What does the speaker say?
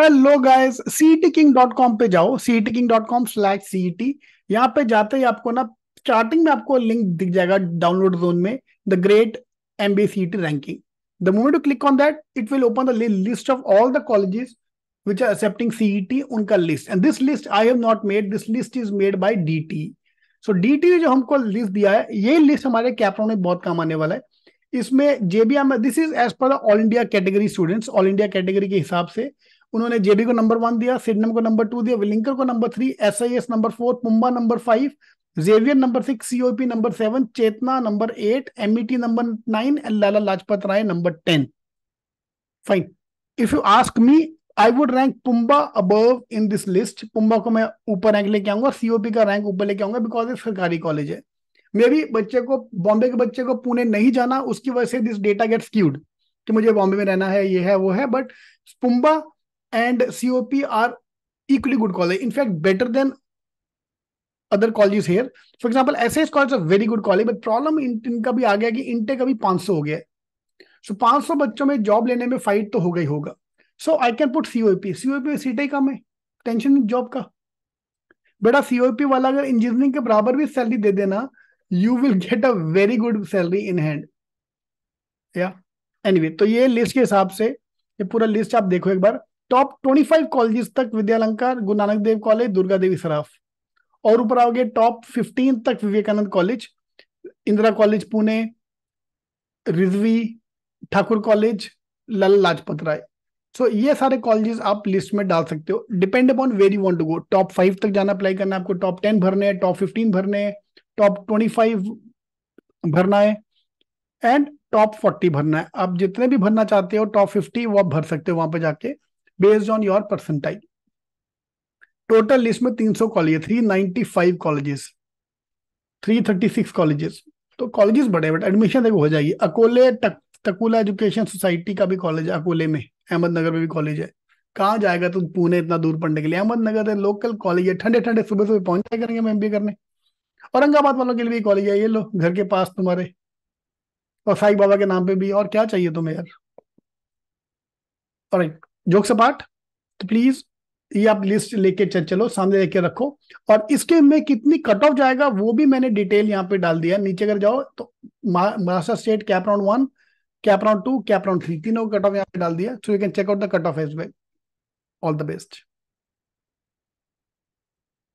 Hello guys ctking.com पे जाओ king dot com ctking.com/cet यहाँ पे जाते ही आपको ना स्टार्टिंग में आपको लिंक दिख जाएगा डाउनलोड जोन में the great M B C T ranking the moment to click on that it will open the list of all the colleges which are accepting CET उनका list and this list I have not made this list is made by D T so D DT जो हमको list दिया है ये list हमारे कैपरों में बहुत काम आने वाला है इसमें JBR this is as per all India category students all India category के हिसाब से उन्होंने जेबी को नंबर वन दिया सिडनम को नंबर टू दिया विलिंकर को number three S I S number four पुम्बा number five Xavier number six COP number seven Chetana number eight MET number nine and Lala Lajpat Rai number ten fine if you ask me I would rank पुम्बा above in this list पुम्बा को मैं ऊपर rank लेके आऊंगा COP का rank ऊपर लेके आऊंगा बिकॉज इट सरकारी कॉलेज है मे भी बच्चे को बॉम्बे के बच्चे को पुणे नहीं जाना उसकी वजह से दिस डेटा गेट स्क्यूड कि मुझे बॉम्बे में रहना है ये है वो है बट पुम्बा and COP are equally good college. In fact, better than other college here for example S S college very good college but problem इनका भी आ गया कि इनटेक अभी 500 हो गया सो so, 500 बच्चों में जॉब लेने में फाइट तो हो गई होगा so I can put COP COP सीटें कम है टेंशन जॉब का बेटा सीओपी वाला अगर इंजीनियरिंग के बराबर भी सैलरी दे देना you will get a very good salary in hand या एनीवे तो ये लिस्ट के हिसाब से ये पूरा लिस्ट आप देखो एक बार टॉप ट्वेंटी फाइव कॉलेजेस तक विद्यालंकार गुरु नानक देव कॉलेज दुर्गा देवी सराफ और ऊपर आओगे टॉप फिफ्टीन तक Vivekanand college Indira college Pune Rizvi Thakur college Lala Lajpat राय सो ये सारे कॉलेजेस आप लिस्ट में डाल सकते हो depend upon where you want to go top five तक जाना अप्लाई करना है आपको टॉप टेन भरने हैं टॉप फिफ्टीन भरने हैं टॉप ट्वेंटी फाइव भरना है एंड टॉप फोर्टी भरना है आप जितने भी भरना चाहते हो टॉप फिफ्टी वो आप भर सकते हो वहां पर जाके based on your percentile total list में 300 college three ninety five colleges three thirty six colleges तो कॉलेजेस बड़े बट एडमिशन देखो हो जाएगी अकोले तक, तकूला एजुकेशन सोसाइटी का भी कॉलेज है अकोले में अहमदनगर में भी कॉलेज है कहाँ जाएगा तुम पुणे इतना दूर पढ़ने के लिए अहमदनगर है लोकल कॉलेज है ठंडे ठंडे सुबह सुबह पहुंच जाए करेंगे एम बी करने औरंगाबाद वालों के लिए भी कॉलेज है ये लो घर के पास तुम्हारे और साई बाबा के नाम पे भी और क्या चाहिए तुम्हें यार राइट जोक्स अपार्ट तो प्लीज ये आप लिस्ट लेके चलो सामने लेके रखो और इसके में कितनी कट ऑफ जाएगा वो भी मैंने डिटेल यहाँ पे डाल दिया नीचे अगर जाओ तो Maharashtra state CAP round one CAP round two CAP round three तीनों कट ऑफ यहाँ पे डाल दिया so you can check out the cut off as well all the best